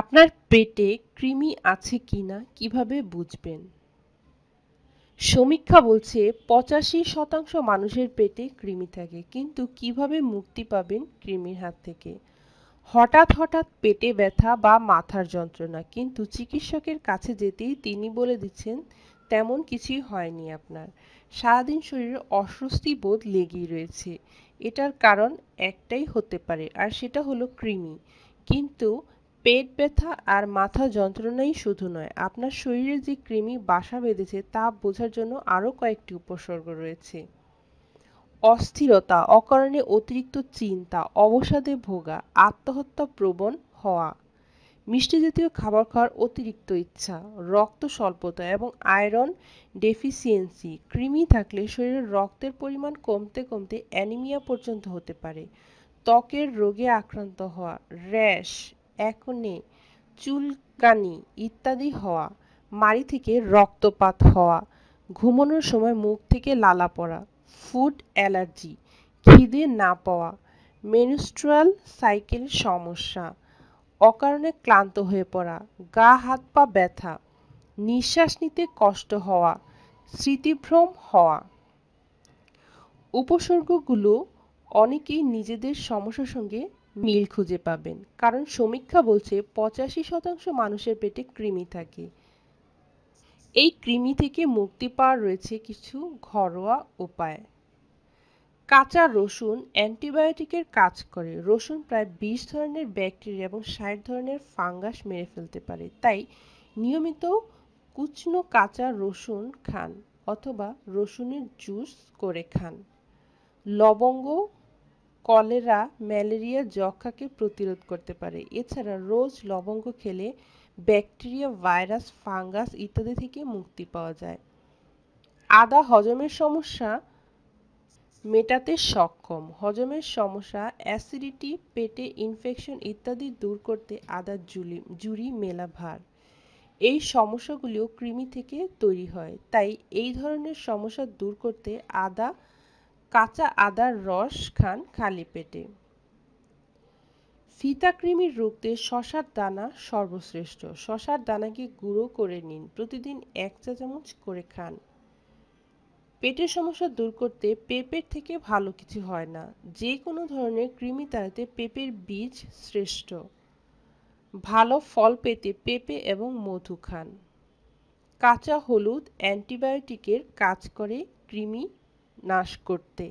আপনার পেটে কৃমি আছে কি না কীভাবে বুঝবেন সমীক্ষা বলছে পঁচাশি শতাংশ মানুষের পেটে কৃমি থাকে কিন্তু কিভাবে মুক্তি পাবেন কৃমির হাত থেকে হঠাৎ হঠাৎ পেটে ব্যথা বা মাথার যন্ত্রণা কিন্তু চিকিৎসকের কাছে যেতেই তিনি বলে দিচ্ছেন তেমন কিছুই হয়নি আপনার সারাদিন শরীরে অস্বস্তি বোধ লেগেই রয়েছে এটার কারণ একটাই হতে পারে আর সেটা হলো কৃমি কিন্তু পেট ব্যথা আর মাথা যন্ত্রণাই শুধু নয় আপনার শরীরে যে কৃমি বাসা বেঁধেছে তা বোঝার জন্য আরও কয়েকটি উপসর্গ রয়েছে অস্থিরতা অকারণে অতিরিক্ত চিন্তা অবসাদে ভোগা আত্মহত্যা প্রবণ হওয়া মিষ্টি জাতীয় খাবার খাওয়ার অতিরিক্ত ইচ্ছা রক্ত স্বল্পতা এবং আয়রন ডেফিসিয়েন্সি কৃমি থাকলে শরীরের রক্তের পরিমাণ কমতে কমতে অ্যানিমিয়া পর্যন্ত হতে পারে ত্বকের রোগে আক্রান্ত হওয়া র্যাশ একনে চুলকানি ইত্যাদি হওয়া মাড়ি থেকে রক্তপাত হওয়া ঘুমানোর সময় মুখ থেকে লালা পড়া ফুড অ্যালার্জি খিদে না পাওয়া মেনস্ট্রুয়াল সাইকেল সমস্যা অকারণে ক্লান্ত হয়ে পড়া গা হাত পা ব্যথা নিঃশ্বাস নিতে কষ্ট হওয়া স্মৃতিভ্রম হওয়া উপসর্গগুলো অনেকেই নিজেদের সমস্যার সঙ্গে মিল খুঁজে পাবেন কারণ সমীক্ষা বলছে পঁচাশি শতাংশ মানুষের পেটে কৃমি থাকে এই কৃমি থেকে মুক্তি পাওয়ার রয়েছে কিছু ঘরোয়া উপায় কাঁচা রসুন অ্যান্টিবায়োটিকের কাজ করে রসুন প্রায় বিশ ধরনের ব্যাকটেরিয়া এবং ষাট ধরনের ফাঙ্গাস মেরে ফেলতে পারে তাই নিয়মিত কুচনো কাঁচা রসুন খান অথবা রসুনের জুস করে খান লবঙ্গ কলেরা ম্যালেরিয়া যক্ষাকে প্রতিরোধ করতে পারে এছাড়া রোজ লবঙ্গ খেলে ব্যাকটেরিয়া ভাইরাস ফাঙ্গাস ইত্যাদি থেকে মুক্তি পাওয়া যায় আদা হজমের সমস্যা মেটাতে সক্ষম হজমের সমস্যা অ্যাসিডিটি পেটে ইনফেকশন ইত্যাদি দূর করতে আদা জুলি জুড়ি মেলা ভার এই সমস্যাগুলিও কৃমি থেকে তৈরি হয় তাই এই ধরনের সমস্যা দূর করতে আদা কাঁচা আদার রস খান খালি পেটে ফিতাকৃমির রোগতে শশার দানা সর্বশ্রেষ্ঠ শশার দানাকে গুঁড়ো করে নিন প্রতিদিন এক চা চামচ করে খান পেটের সমস্যা দূর করতে পেঁপের থেকে ভালো কিছু হয় না যে কোনো ধরনের কৃমি তাড়াতে পেঁপের বীজ শ্রেষ্ঠ ভালো ফল পেতে পেঁপে এবং মধু খান কাঁচা হলুদ অ্যান্টিবায়োটিকের কাজ করে কৃমি নাশ করতে